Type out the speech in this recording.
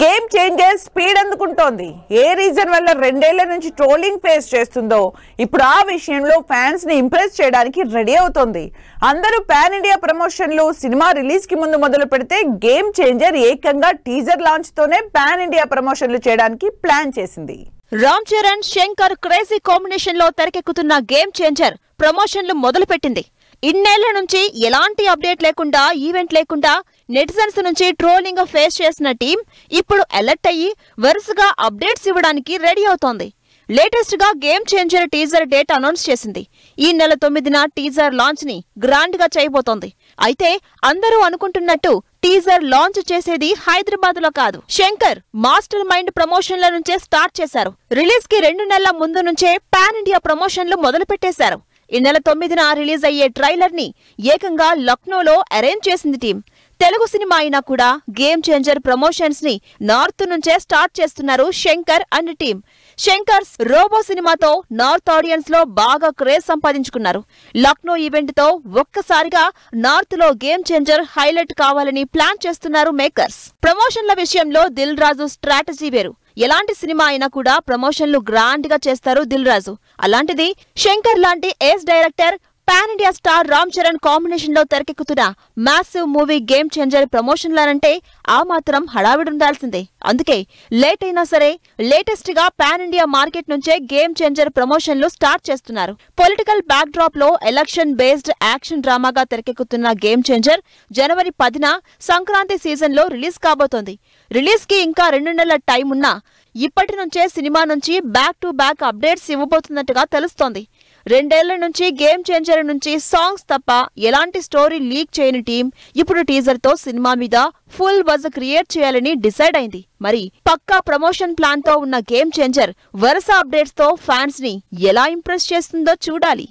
game changer speed అందుకుంటోంది ఏ reason వల్ల రెండేళ్ల నుంచి ట్రోలింగ్ ఫేస్ చేస్తుందో ఇప్పుడు ఆ విషయంలో ఫ్యాన్స్ ని ఇంప్రెస్ చేయడానికి రెడీ అవుతోంది అందరూ ప్యాన్ ఇండియా ప్రమోషన్లు సినిమా రిలీజ్ కి ముందు మొదలు పెడితే గేమ్ చేంజర్ ఏకంగా టీజర్ లాంచ్ తోనే ప్యాన్ ఇండియా ప్రమోషన్లు చేయడానికి ప్లాన్ చేసింది రామ్ చరణ్ శంకర్ క్రేజీ కాంబినేషన్ లో తెరకెక్కుతున్న గేమ్ చేంజర్ ప్రమోషన్లు మొదలుపెట్టింది ఇన్నేళ్ల నుంచి ఎలాంటి అప్డేట్ లేకుండా ఈవెంట్ లేకుండా నెటిజన్స్ నుంచి ట్రోలింగ్ ఫేస్ చేసిన టీం ఇప్పుడు అలర్ట్ అయ్యి వరుసగా అప్డేట్స్ ఇవ్వడానికి రెడీ అవుతోంది లేటెస్ట్ గా game changer teaser date announce చేసింది ఈ నెల తొమ్మిదిన టీజర్ లాంచ్ ని గ్రాండ్ గా చేయబోతోంది అయితే అందరూ అనుకుంటున్నట్టు టీజర్ లాంచ్ చేసేది హైదరాబాద్ లో కాదు శంకర్ మాస్టర్ మైండ్ ప్రమోషన్ల నుంచే స్టార్ట్ చేశారు రిలీజ్ కి రెండు నెలల ముందు నుంచే పాన్ ఇండియా ప్రమోషన్లు మొదలు పెట్టేశారు ఈ నెల తొమ్మిదిన రిలీజ్ అయ్యే ట్రైలర్ ని ఏకంగా లక్నోలో అరేంజ్ చేసింది టీం తెలుగు సినిమా అయినా కూడా గేమ్ చేంజర్ ప్రమోషన్స్ ని నార్త్ నుంచే స్టార్ట్ చేస్తున్నారు Shankar and team Shankar's Robo సినిమాతో నార్త్ ఆడియన్స్ లో బాగా క్రేజ్ సంపాదించుకున్నారు లక్నో ఈవెంట్ తో ఒక్కసారిగా నార్త్ లో గేమ్ చేంజర్ హైలైట్ కావాలని ప్లాన్ చేస్తున్నారు మేకర్స్ ప్రమోషన్ల విషయంలో దిల్ రాజు స్ట్రాటజీ వేరు ఎలాంటి సినిమా అయినా కూడా ప్రమోషన్లు గ్రాండ్ గా చేస్తారు దిల్ రాజు అలాంటిది శంకర్ లాంటి ace director pan India star Ram Charan combination లో తెరకెక్కుతున్న మాసివ్ మూవీ గేమ్ చేంజర్ ప్రమోషన్లనంటే ఆ మాత్రం హడావిడుండాల్సిందే అందుకే లేట్ అయినా సరే లేటెస్ట్ గా పాన్ ఇండియా మార్కెట్ నుంచే గేమ్ చేంజర్ ప్రమోషన్లు స్టార్ట్ చేస్తున్నారు పొలిటికల్ బ్యాక్ డ్రాప్ లో ఎలక్షన్ బేస్డ్ యాక్షన్ డ్రామాగా తెరకెక్కుతున్న గేమ్ చేంజర్ జనవరి పదిన సంక్రాంతి సీజన్ లో రిలీజ్ కాబోతోంది రిలీజ్ కి ఇంకా రెండు నెలల టైం ఉన్నా ఇప్పటి నుంచే సినిమా నుంచి బ్యాక్ టు బ్యాక్ అప్డేట్స్ ఇవ్వబోతున్నట్టుగా తెలుస్తోంది రెండేళ్ల నుంచి గేమ్ చేంజర్ నుంచి సాంగ్స్ తప్ప ఎలాంటి స్టోరీ లీక్ చేయని టీం ఇప్పుడు టీజర్తో సినిమా మీద ఫుల్ బజ్ క్రియేట్ చేయాలని డిసైడ్ అయింది మరి పక్కా ప్రమోషన్ ప్లాన్తో ఉన్న గేమ్ చేంజర్ వరుస అప్డేట్స్తో ఫ్యాన్స్ని ఎలా ఇంప్రెస్ చేస్తుందో చూడాలి